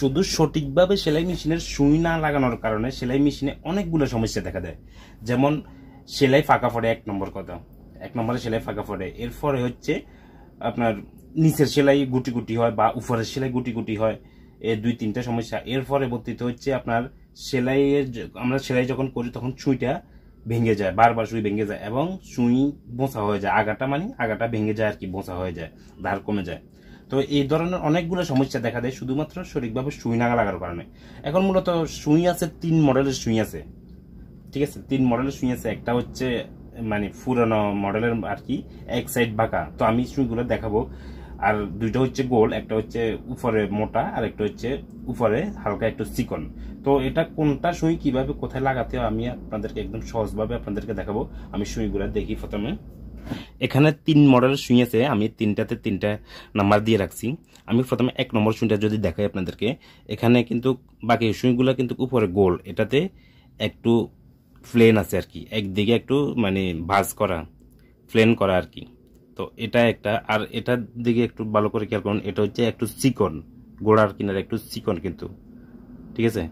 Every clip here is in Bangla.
শুধু সঠিকভাবে সেলাই মেশিনের সুই না লাগানোর কারণে সেলাই মেশিনে অনেকগুলো সমস্যা দেখা দেয় যেমন সেলাই ফাঁকা পড়ে এক নম্বর কথা এক নম্বরে সেলাই ফাঁকা পড়ে এরপরে হচ্ছে আপনার নিচের সেলাই গুটি গুটি হয় বা উপরের সেলাই গুটি গুটি হয় এ দুই তিনটা সমস্যা এর বর্তিত হচ্ছে আপনার সেলাইয়ের আমরা সেলাই যখন করি তখন সুইটা ভেঙে যায় বারবার সুই ভেঙে যায় এবং সুই বোঁচা হয়ে যায় আগাটা মানে আগাটা ভেঙে যায় আর কি বোঁচা হয়ে যায় ধার কমে যায় তো এই ধরনের অনেকগুলো সমস্যা দেখা দেয় শুধুমাত্র সঠিকভাবে সুই নাগা লাগার কারণে এখন মূলত সুই আছে তিন মডেলের সুই আছে ঠিক আছে তিন মডেলের সুই আছে একটা হচ্ছে মানে পুরনো মডেলের আর কি এক সাইড বাঁকা তো আমি সুইগুলো দেখাবো আর দুইটা হচ্ছে গোল একটা হচ্ছে উপরে মোটা আর একটা হচ্ছে উপরে হালকা একটু চিকন তো এটা কোনটা সুই কিভাবে কোথায় লাগাতে আমি আপনাদেরকে একদম সহজভাবে আপনাদেরকে দেখাবো আমি সুইগুলো দেখি প্রথমে এখানে তিন মডেল সুই আছে আমি তিনটাতে তিনটা নাম্বার দিয়ে রাখছি আমি প্রথমে এক নম্বর সুইটা যদি দেখাই আপনাদেরকে এখানে কিন্তু বাকি শুইগুলো কিন্তু উপরে গোল এটাতে একটু ফ্লেন আছে আর কি একদিকে একটু মানে ভাজ করা প্লেন করা আর কি তো এটা একটা আর এটার দিকে একটু ভালো করে খেয়াল করুন এটা হচ্ছে একটু চিকন গোড়ার কিনারে একটু চিকন কিন্তু ঠিক আছে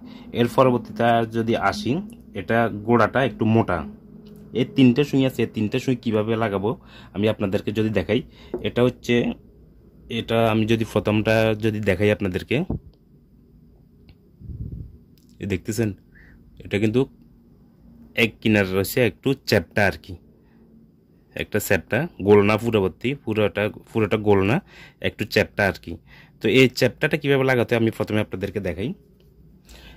এর পরবর্তীতে যদি আসি এটা গোড়াটা একটু মোটা এর তিনটে সুই আছে এই তিনটে সুই কীভাবে লাগাবো আমি আপনাদেরকে যদি দেখাই এটা হচ্ছে এটা আমি যদি প্রথমটা যদি দেখাই আপনাদেরকে দেখতেছেন এটা কিন্তু এক কিনার রয়েছে একটু চ্যাপটা আর কি একটা চ্যাপটা গোলনা পুরোবর্তী পুরোটা পুরোটা গোলনা একটু চ্যাপটা আর কি তো এই চ্যাপটাটা কীভাবে লাগাতে আমি প্রথমে আপনাদেরকে দেখাই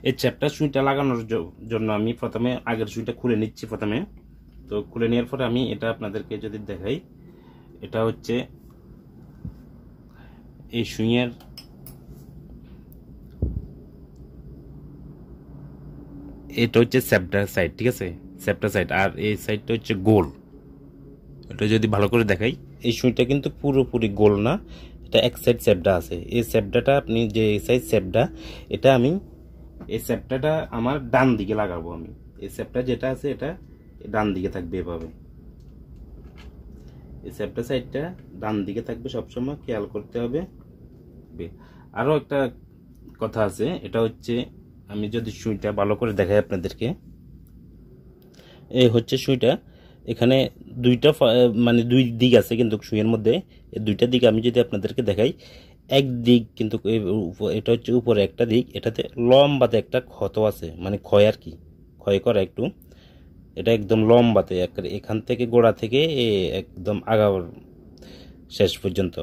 এই চ্যাপটা সুইটা লাগানোর জন্য আমি প্রথমে আগের সুইটা খুলে নিচ্ছি প্রথমে তো খুলে নেওয়ার পরে আমি এটা আপনাদেরকে যদি দেখাই এটা হচ্ছে এই সুইয়ের এটা হচ্ছে স্যাপটার সাইড ঠিক আছে স্যাপটার সাইড আর এই সাইডটা হচ্ছে গোল এটা যদি ভালো করে দেখাই এই সুইটা কিন্তু পুরোপুরি গোল না এটা এক সাইড স্যাপডা আছে এই স্যাপডাটা আপনি যে এই সাইড স্যাপডা এটা আমি এই স্যাপটাটা আমার ডান দিকে লাগাবো আমি এই স্যাপটা যেটা আছে এটা ডান দিকে থাকবে এভাবে এই চ্যাপটা সাইডটা ডান দিকে থাকবে সবসময় খেয়াল করতে হবে আরও একটা কথা আছে এটা হচ্ছে আমি যদি সুইটা ভালো করে দেখাই আপনাদেরকে এই হচ্ছে সুইটা এখানে দুইটা মানে দুই দিক আছে কিন্তু সুইয়ের মধ্যে দুইটা দিক আমি যদি আপনাদেরকে দেখাই এক দিক কিন্তু এটা হচ্ছে উপরে একটা দিক এটাতে লম্বাতে একটা ক্ষত আছে মানে ক্ষয় আর কি ক্ষয় করা একটু এটা একদম লম্বাতে এখান থেকে গোড়া থেকে একদম আগাবার শেষ পর্যন্ত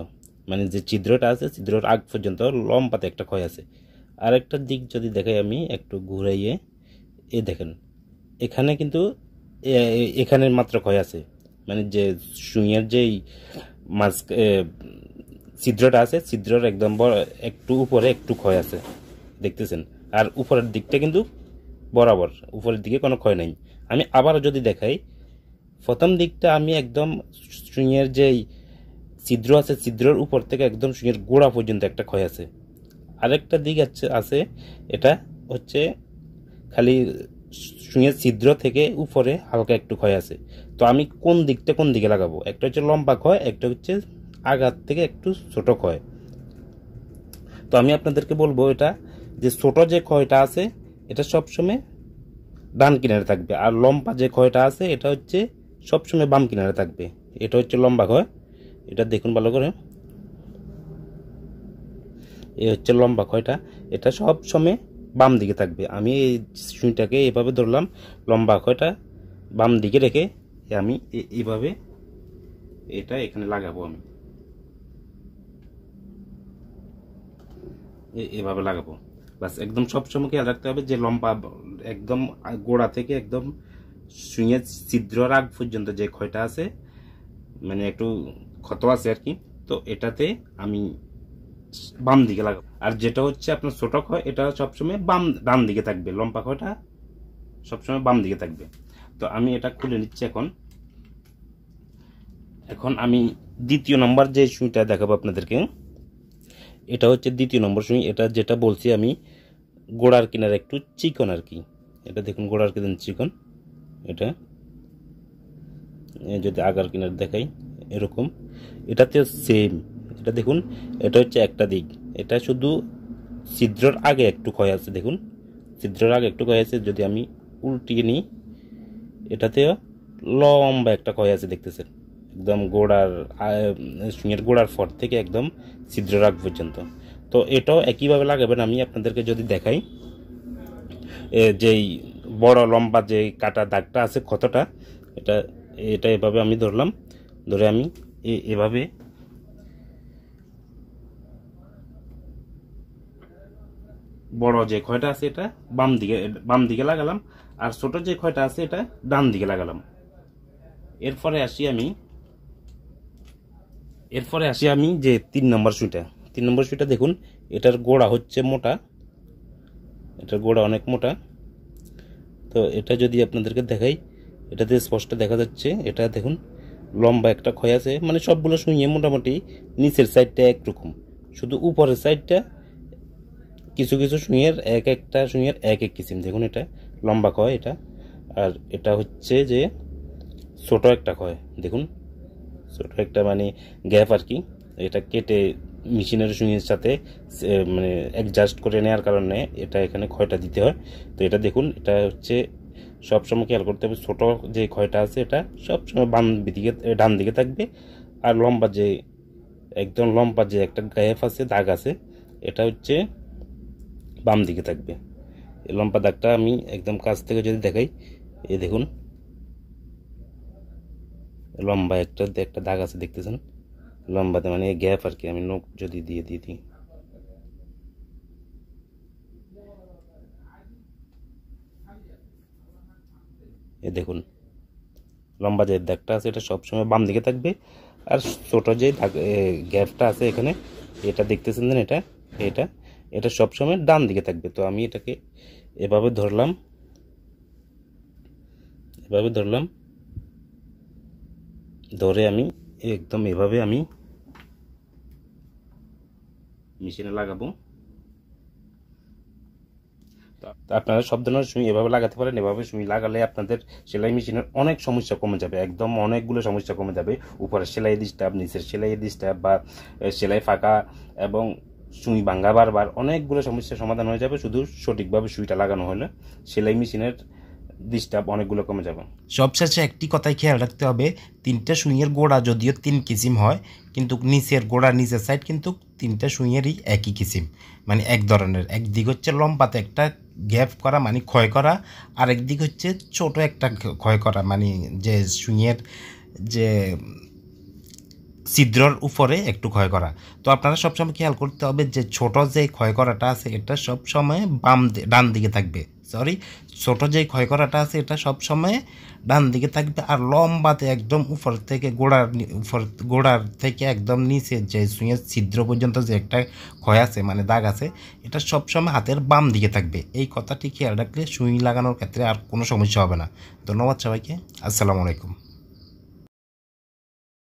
মানে যে ছিদ্রটা আছে ছিদ্রর আগ পর্যন্ত লম্বাতে একটা ক্ষয় আছে আরেকটা দিক যদি দেখাই আমি একটু ঘুরাইয়ে এ দেখেন এখানে কিন্তু এখানের মাত্র ক্ষয় আছে মানে যে সুইয়ের যেই মাছ ছিদ্রটা আছে ছিদ্রর একদম একটু উপরে একটু ক্ষয় আছে দেখতেছেন আর উপরের দিকটা কিন্তু বরাবর উপরের দিকে কোনো ক্ষয় নাই আমি আবারও যদি দেখাই প্রথম দিকটা আমি একদম শুঁয়ের যেই ছিদ্র আছে ছিদ্রর উপর থেকে একদম শুঁয়ের গোড়া পর্যন্ত একটা ক্ষয় আছে আরেকটা দিক আছে আছে এটা হচ্ছে খালি শুঁয়ের ছিদ্র থেকে উপরে হালকা একটু ক্ষয় আছে তো আমি কোন দিকটা কোন দিকে লাগাবো একটা হচ্ছে লম্বা ক্ষয় একটা হচ্ছে আঘাত থেকে একটু ছোট ক্ষয় তো আমি আপনাদেরকে বলবো এটা যে ছোট যে ক্ষয়টা আছে এটা সবসময় ডান কিনারে থাকবে আর লম্বা যে ক্ষয়টা আছে এটা হচ্ছে সবসময় বাম কিনারে থাকবে এটা হচ্ছে লম্বা ক্ষয় এটা দেখুন ভালো করে এ হচ্ছে লম্বা ক্ষয়টা এটা সব সময় বাম দিকে থাকবে আমি এই সুইটাকে এভাবে ধরলাম লম্বা ক্ষয়টা বাম দিকে রেখে আমি এইভাবে এটা এখানে লাগাবো আমি এভাবে লাগাবো বাস একদম সবসময় খেয়াল রাখতে হবে যে লম্বা একদম গোড়া থেকে একদম সুইয়ের ছিদ্র রাগ পর্যন্ত যে ক্ষয়টা আছে মানে একটু ক্ষত আছে আর কি তো এটাতে আমি বাম দিকে লাগাবো আর যেটা হচ্ছে আপনার ছোট ক্ষয় এটা সবসময় বাম ডান দিকে থাকবে লম্বা ক্ষয়টা সবসময় বাম দিকে থাকবে তো আমি এটা খুলে নিচ্ছি এখন এখন আমি দ্বিতীয় নম্বর যে সুইটা দেখাবো আপনাদেরকে এটা হচ্ছে দ্বিতীয় নম্বর সুই এটা যেটা বলছি আমি গোড়ার কিনার একটু চিকন আর কি এটা দেখুন গোড়ার কিনার চিকন এটা যদি আগার কিনার দেখাই এরকম এটাতেও সেম এটা দেখুন এটা হচ্ছে একটা দিক এটা শুধু ছিদ্রর আগে একটু ক্ষয় আছে দেখুন ছিদ্রর আগে একটু ক্ষয় আছে যদি আমি উল্টিয়ে নিই এটাতেও লম্বা একটা ক্ষয় আছে দেখতেছেন একদম গোড়ার সিঙের গোড়ার ফর থেকে একদম ছিদ্র ছিদ্ররাগ পর্যন্ত তো এটাও একইভাবে লাগাবেন আমি আপনাদেরকে যদি দেখাই যেই বড় লম্বা যে কাটা দাগটা আছে ক্ষতটা এটা এটা এভাবে আমি ধরলাম ধরে আমি এভাবে বড় যে ক্ষয়টা আছে এটা বাম দিকে বাম দিকে লাগালাম আর ছোট যে ক্ষয়টা আছে এটা ডান দিকে লাগালাম এরপরে আসি আমি এরপরে আসি আমি যে তিন নম্বর সুইটা তিন নম্বর সুইটা দেখুন এটার গোড়া হচ্ছে মোটা এটার গোড়া অনেক মোটা তো এটা যদি আপনাদেরকে দেখাই এটাতে স্পষ্ট দেখা যাচ্ছে এটা দেখুন লম্বা একটা ক্ষয় আছে মানে সবগুলো শুয়ে মোটামুটি নিচের সাইডটা একরকম শুধু উপরের সাইডটা কিছু কিছু শুয়ের এক একটা শুয়ের এক এক কিসিম দেখুন এটা লম্বা ক্ষয় এটা আর এটা হচ্ছে যে ছোট একটা ক্ষয় দেখুন ছোট একটা মানে গ্যাপ আর কি এটা কেটে মেশিনের সুইংয়ের সাথে মানে অ্যাডজাস্ট করে নেওয়ার কারণে এটা এখানে ক্ষয়টা দিতে হয় তো এটা দেখুন এটা হচ্ছে সবসময় খেয়াল করতে হবে ছোটো যে ক্ষয়টা আছে এটা সবসময় বাম দিকে ডান দিকে থাকবে আর লম্বা যে একদম লম্বা যে একটা গ্যাপ আছে দাগ আছে এটা হচ্ছে বাম দিকে থাকবে এই লম্বা দাগটা আমি একদম কাছ থেকে যদি দেখাই এই দেখুন লম্বা একটা একটা দাগ আছে দেখতেছেন লম্বাতে মানে গ্যাপ আর কি আমি নোক যদি দিয়ে দিই দিই এ দেখুন লম্বা যে দাগটা আছে এটা সবসময় বাম দিকে থাকবে আর ছোট যে গ্যাপটা আছে এখানে এটা দেখতেছেন এটা এটা এটা সবসময় ডান দিকে থাকবে তো আমি এটাকে এভাবে ধরলাম এভাবে ধরলাম ধরে আমি একদম এভাবে আমি মেশিনে লাগাবো আপনারা সব ধরনের সুই এভাবে লাগাতে পারেন এভাবে সুই লাগালে আপনাদের সেলাই মেশিনের অনেক সমস্যা কমে যাবে একদম অনেকগুলো সমস্যা কমে যাবে উপরের সেলাই ডিস্টার্ব নিচের সেলাই ডিস্টার্ব বা সেলাই ফাঁকা এবং সুই ভাঙ্গা বারবার অনেকগুলো সমস্যার সমাধান হয়ে যাবে শুধু সঠিকভাবে সুইটা লাগানো হলে সেলাই মেশিনের ডিস্টার্ব অনেকগুলো কমে যাবে সবশেষে একটি কথাই খেয়াল রাখতে হবে তিনটা শুঁয়ের গোড়া যদিও তিন কিসিম হয় কিন্তু নিচের গোড়া নিচের সাইড কিন্তু তিনটা শুঁয়েরই একই কিসিম মানে এক ধরনের একদিক হচ্ছে লম্বাতে একটা গ্যাপ করা মানে ক্ষয় করা আর একদিক হচ্ছে ছোট একটা ক্ষয় করা মানে যে শুঁয়ের যে ছিদ্রর উপরে একটু ক্ষয় করা তো আপনারা সবসময় খেয়াল করতে হবে যে ছোট যে ক্ষয় করাটা আছে এটা সবসময় বাম ডান দিকে থাকবে সরি ছোট যে ক্ষয় করাটা আছে এটা সব সময় ডান দিকে থাকবে আর লম্বাতে একদম উপর থেকে গোড়ার উপর গোড়ার থেকে একদম নিচে যে সুইয়ের ছিদ্র পর্যন্ত যে একটা ক্ষয় আছে মানে দাগ আছে এটা সব সময় হাতের বাম দিকে থাকবে এই কথাটি খেয়াল রাখলে সুই লাগানোর ক্ষেত্রে আর কোনো সমস্যা হবে না ধন্যবাদ সবাইকে আসসালামু আলাইকুম